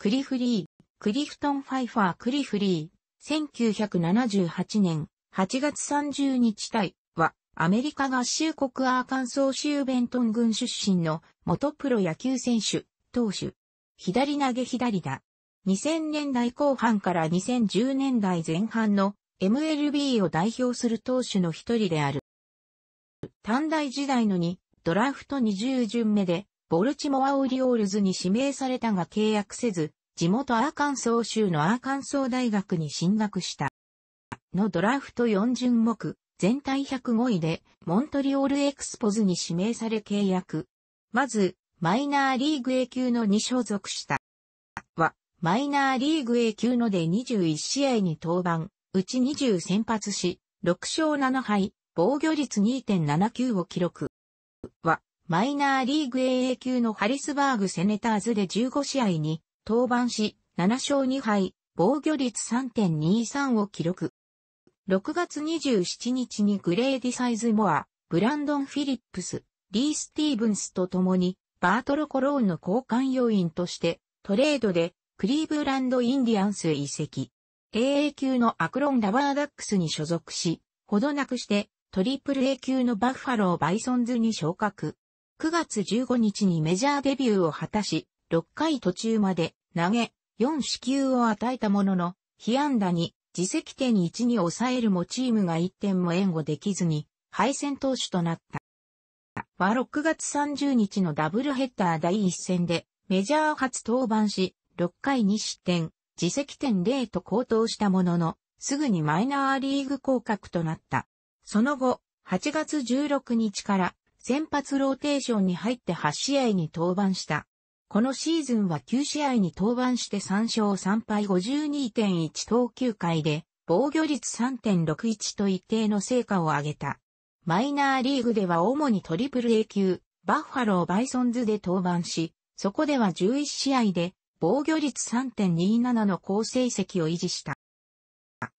クリフリー、クリフトン・ファイファー・クリフリー、1978年8月30日対は、アメリカ合衆国アーカンソー州ベントン軍出身の元プロ野球選手、投手、左投げ左打。2000年代後半から2010年代前半の MLB を代表する投手の一人である。短大時代の2、ドラフト20巡目でボルチモア・オリオールズに指名されたが契約せず、地元アーカンソー州のアーカンソー大学に進学した。のドラフト4巡目、全体105位で、モントリオールエクスポズに指名され契約。まず、マイナーリーグ A 級の2所属した。は、マイナーリーグ A 級ので21試合に登板、うち20先発し、6勝7敗、防御率2.79を記録。は、マイナーリーグ AA 級のハリスバーグセネターズで15試合に登板し、7勝2敗、防御率3.23を記録。6月27日にグレーディ・サイズ・モア、ブランドン・フィリップス、リー・スティーブンスと共に、バートロ・コローンの交換要員として、トレードで、クリーブランド・インディアンスへ移籍。AA 級のアクロン・ラバーダックスに所属し、ほどなくして、トリプル A 級のバッファロー・バイソンズに昇格。9月15日にメジャーデビューを果たし、6回途中まで投げ、4死球を与えたものの、被安打に、自責点1に抑えるもチームが1点も援護できずに、敗戦投手となった。は6月30日のダブルヘッダー第1戦で、メジャー初登板し、6回2失点、自責点0と高騰したものの、すぐにマイナーリーグ降格となった。その後、8月16日から先発ローテーションに入って8試合に登板した。このシーズンは9試合に登板して3勝3敗52.1投球回で、防御率3.61と一定の成果を上げた。マイナーリーグでは主にトリプル A 級、バッファローバイソンズで登板し、そこでは11試合で防御率3.27の好成績を維持した。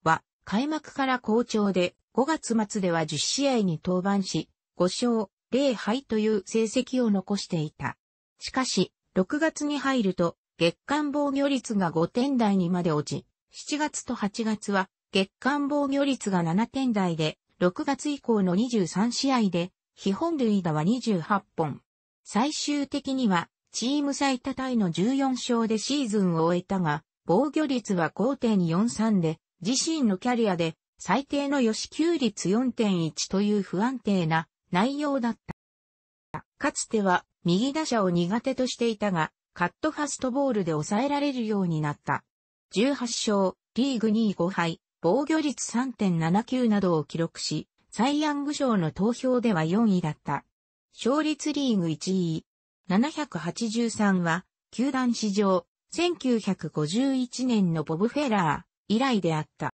は、開幕から好調で、5月末では10試合に登板し、5勝0敗という成績を残していた。しかし、6月に入ると、月間防御率が5点台にまで落ち、7月と8月は月間防御率が7点台で、6月以降の23試合で、基本塁打は28本。最終的には、チーム最多タイの14勝でシーズンを終えたが、防御率は5.43で、自身のキャリアで最低の吉給率4.1という不安定な内容だった。かつては右打者を苦手としていたが、カットファストボールで抑えられるようになった。18勝、リーグ2位5敗、防御率3.79などを記録し、サイ・ヤング賞の投票では4位だった。勝率リーグ1位。783は、球団史上、1951年のボブ・フェラー以来であった。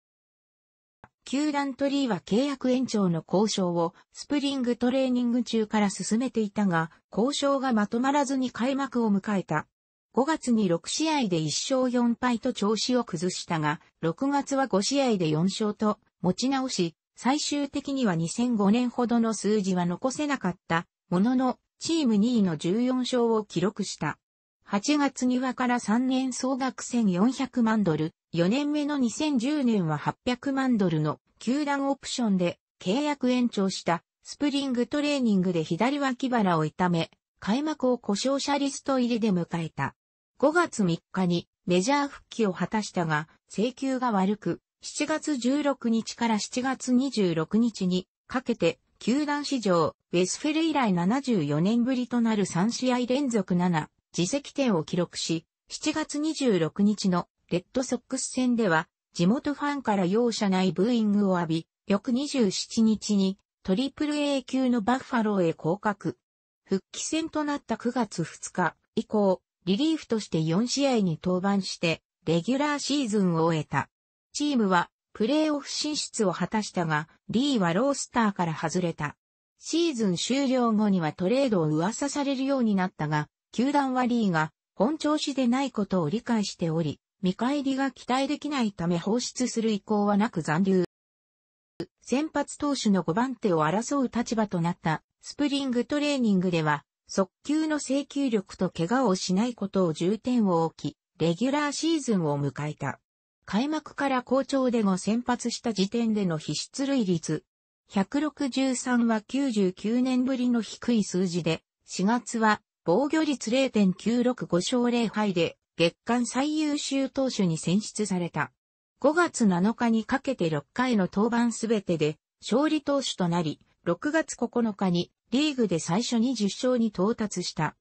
球団トリーは契約延長の交渉をスプリングトレーニング中から進めていたが、交渉がまとまらずに開幕を迎えた。5月に6試合で1勝4敗と調子を崩したが、6月は5試合で4勝と持ち直し、最終的には2005年ほどの数字は残せなかったものの、チーム2位の14勝を記録した。8月にはから3年総額1400万ドル、4年目の2010年は800万ドルの球団オプションで契約延長したスプリングトレーニングで左脇腹を痛め、開幕を故障者リスト入りで迎えた。5月3日にメジャー復帰を果たしたが、請求が悪く、7月16日から7月26日にかけて、球団史上、ウェスフェル以来74年ぶりとなる3試合連続7、自責点を記録し、7月26日のレッドソックス戦では、地元ファンから容赦ないブーイングを浴び、翌27日にトリプル A 級のバッファローへ降格。復帰戦となった9月2日以降、リリーフとして4試合に登板して、レギュラーシーズンを終えた。チームは、プレーオフ進出を果たしたが、リーはロースターから外れた。シーズン終了後にはトレードを噂されるようになったが、球団はリーが本調子でないことを理解しており、見返りが期待できないため放出する意向はなく残留。先発投手の5番手を争う立場となったスプリングトレーニングでは、速球の制球力と怪我をしないことを重点を置き、レギュラーシーズンを迎えた。開幕から好調でも先発した時点での必出塁率。163は99年ぶりの低い数字で、4月は防御率0.965勝0敗で月間最優秀投手に選出された。5月7日にかけて6回の登板すべてで勝利投手となり、6月9日にリーグで最初に10勝に到達した。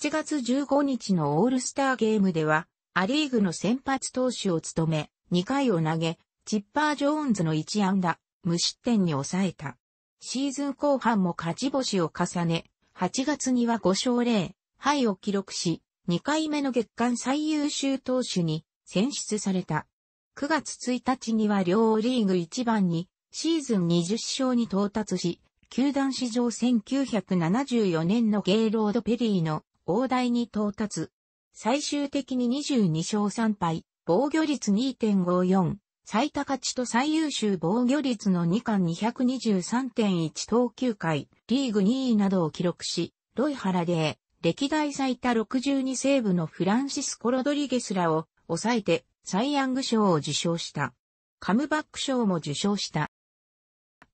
7月15日のオールスターゲームでは、アリーグの先発投手を務め、2回を投げ、チッパー・ジョーンズの1安打、無失点に抑えた。シーズン後半も勝ち星を重ね、8月には5勝0敗を記録し、2回目の月間最優秀投手に選出された。9月1日には両リーグ1番にシーズン20勝に到達し、球団史上1974年のゲイロード・ペリーの大台に到達。最終的に22勝3敗、防御率2.54、最多勝ちと最優秀防御率の2冠223.1投球回、リーグ2位などを記録し、ロイ・ハラデー、歴代最多62セーブのフランシスコ・ロドリゲスらを抑えてサイ・ヤング賞を受賞した。カムバック賞も受賞した。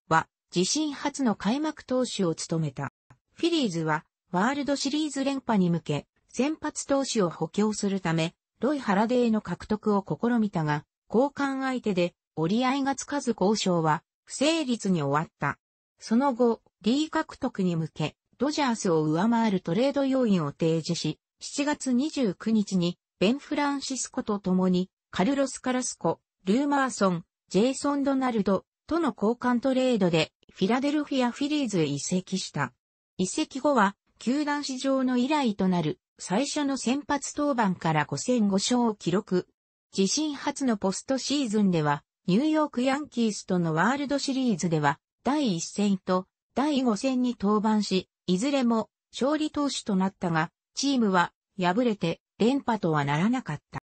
は、自身初の開幕投手を務めた。フィリーズは、ワールドシリーズ連覇に向け、先発投手を補強するため、ロイ・ハラデーの獲得を試みたが、交換相手で折り合いがつかず交渉は不成立に終わった。その後、D 獲得に向け、ドジャースを上回るトレード要因を提示し、7月29日にベン・フランシスコと共にカルロス・カラスコ、ルーマーソン、ジェイソン・ドナルドとの交換トレードでフィラデルフィア・フィリーズへ移籍した。移籍後は、球団史上の以来となる最初の先発登板から5戦5勝を記録、自身初のポストシーズンでは、ニューヨークヤンキースとのワールドシリーズでは、第1戦と第5戦に登板し、いずれも勝利投手となったが、チームは敗れて連覇とはならなかった。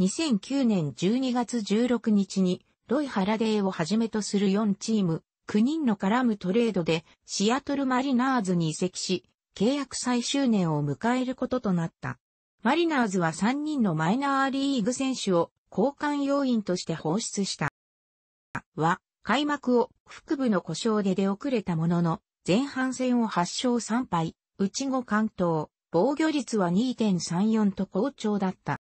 2009年12月16日に、ロイ・ハラデーをはじめとする4チーム、9人の絡むトレードで、シアトル・マリナーズに移籍し、契約最終年を迎えることとなった。マリナーズは3人のマイナーリーグ選手を交換要員として放出した。は、開幕を腹部の故障で出遅れたものの、前半戦を8勝3敗、内後関東、防御率は2.34と好調だった。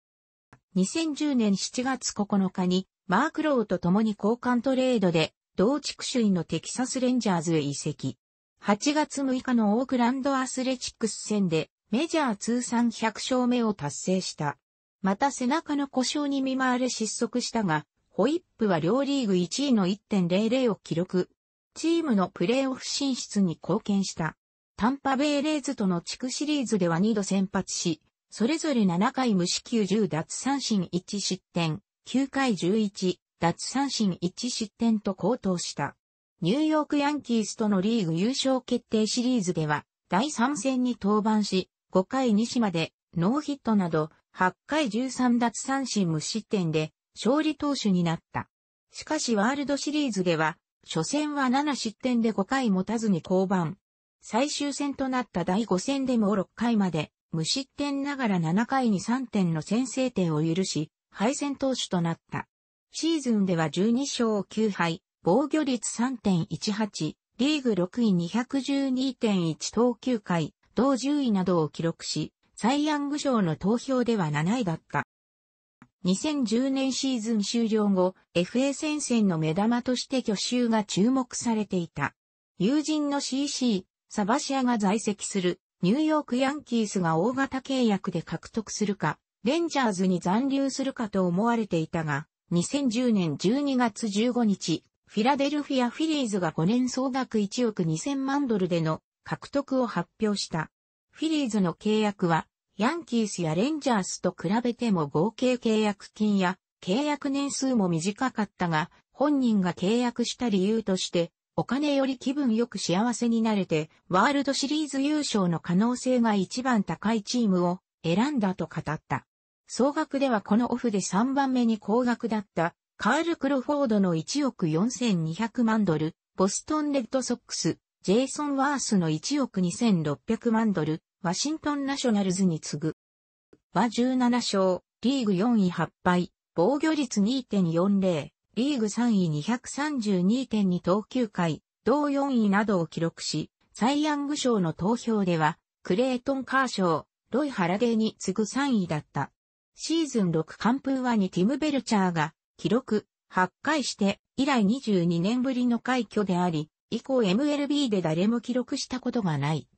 2010年7月9日に、マーク・ローと共に交換トレードで、同地区首位のテキサス・レンジャーズへ移籍。8月6日のオークランド・アスレチックス戦で、メジャー通算100勝目を達成した。また背中の故障に見舞われ失速したが、ホイップは両リーグ1位の1.00を記録。チームのプレーオフ進出に貢献した。タンパベイレーズとの地区シリーズでは2度先発し、それぞれ7回無四球10奪三振1失点、9回11奪三振1失点と高騰した。ニューヨークヤンキースとのリーグ優勝決定シリーズでは、第3戦に登板し、5回西まで、ノーヒットなど、8回13奪三振無失点で、勝利投手になった。しかしワールドシリーズでは、初戦は7失点で5回持たずに降板。最終戦となった第5戦でも6回まで、無失点ながら7回に3点の先制点を許し、敗戦投手となった。シーズンでは12勝9敗、防御率3.18、リーグ6位212.1投球回、同10位などを記録し、サイ・ヤング賞の投票では7位だった。2010年シーズン終了後、FA 戦線の目玉として去就が注目されていた。友人の CC、サバシアが在籍するニューヨークヤンキースが大型契約で獲得するか、レンジャーズに残留するかと思われていたが、2010年12月15日、フィラデルフィア・フィリーズが5年総額1億2000万ドルでの獲得を発表した。フィリーズの契約は、ヤンキースやレンジャースと比べても合計契約金や契約年数も短かったが、本人が契約した理由として、お金より気分よく幸せになれて、ワールドシリーズ優勝の可能性が一番高いチームを選んだと語った。総額ではこのオフで3番目に高額だった、カール・クロフォードの1億4200万ドル、ボストン・レッドソックス、ジェイソン・ワースの1億2600万ドル、ワシントン・ナショナルズに次ぐ。は17勝、リーグ4位8敗、防御率2.40、リーグ3位232.2投球回、同4位などを記録し、サイ・ヤング賞の投票では、クレートン・カーショー、ロイ・ハラデーに次ぐ3位だった。シーズン6完封はにティム・ベルチャーが記録、8回して以来22年ぶりの快挙であり、以降 MLB で誰も記録したことがない。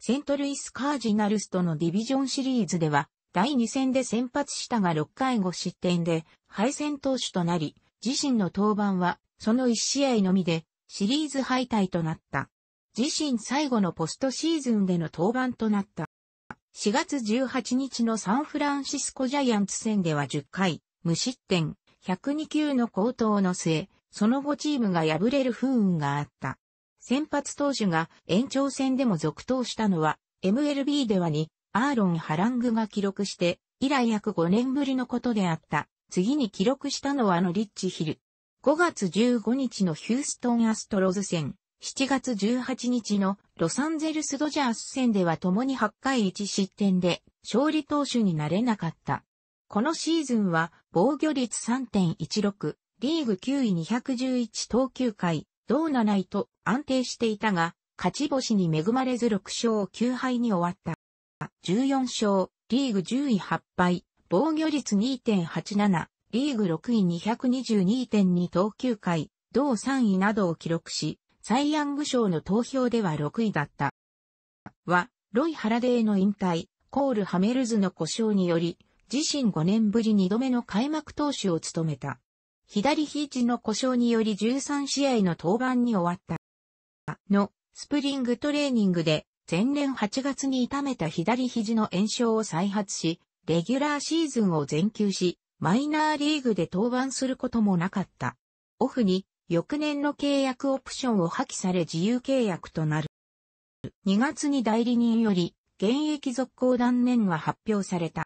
セントルイスカージナルスとのディビジョンシリーズでは、第2戦で先発したが6回5失点で敗戦投手となり、自身の登板はその1試合のみでシリーズ敗退となった。自身最後のポストシーズンでの登板となった。4月18日のサンフランシスコジャイアンツ戦では10回、無失点、102球の高騰の末、その後チームが敗れる不運があった。先発投手が延長戦でも続投したのは、MLB ではに、アーロン・ハラングが記録して、以来約5年ぶりのことであった。次に記録したのはあのリッチ・ヒル。5月15日のヒューストン・アストロズ戦、7月18日のロサンゼルス・ドジャース戦では共に8回1失点で勝利投手になれなかった。このシーズンは防御率3.16、リーグ9位211投球回、同7位と安定していたが、勝ち星に恵まれず6勝9敗に終わった。14勝、リーグ10位8敗、防御率2.87、リーグ6位222.2投球回、同3位などを記録し、サイ・ヤング賞の投票では6位だった。は、ロイ・ハラデーの引退、コール・ハメルズの故障により、自身5年ぶり2度目の開幕投手を務めた。左肘の故障により13試合の登板に終わった。の、スプリングトレーニングで、前年8月に痛めた左肘の炎症を再発し、レギュラーシーズンを全休し、マイナーリーグで登板することもなかった。オフに、翌年の契約オプションを破棄され自由契約となる。2月に代理人より、現役続行断念が発表された。